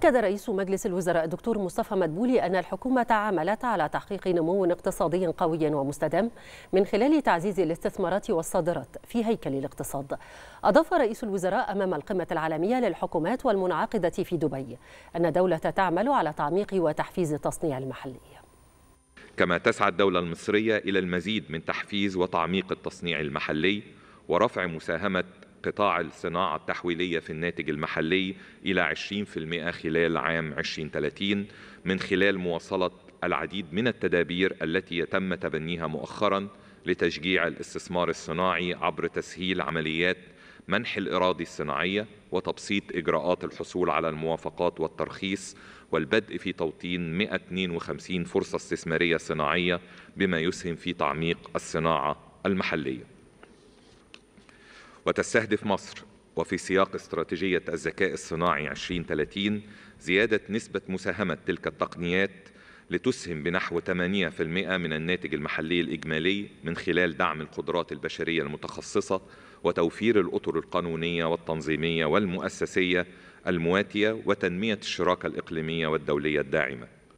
أكد رئيس مجلس الوزراء الدكتور مصطفى مدبولي أن الحكومة عملت على تحقيق نمو اقتصادي قوي ومستدام من خلال تعزيز الاستثمارات والصادرات في هيكل الاقتصاد. أضاف رئيس الوزراء أمام القمة العالمية للحكومات والمنعقدة في دبي أن الدولة تعمل على تعميق وتحفيز التصنيع المحلي. كما تسعى الدولة المصرية إلى المزيد من تحفيز وتعميق التصنيع المحلي ورفع مساهمة قطاع الصناعة التحويلية في الناتج المحلي إلى 20% خلال عام 2030 من خلال مواصلة العديد من التدابير التي يتم تبنيها مؤخرا لتشجيع الاستثمار الصناعي عبر تسهيل عمليات منح الإراضي الصناعية وتبسيط إجراءات الحصول على الموافقات والترخيص والبدء في توطين 152 فرصة استثمارية صناعية بما يسهم في تعميق الصناعة المحلية وتستهدف مصر وفي سياق استراتيجية الذكاء الصناعي 2030 زيادة نسبة مساهمة تلك التقنيات لتسهم بنحو 8% من الناتج المحلي الإجمالي من خلال دعم القدرات البشرية المتخصصة وتوفير الأطر القانونية والتنظيمية والمؤسسية المواتية وتنمية الشراكة الإقليمية والدولية الداعمة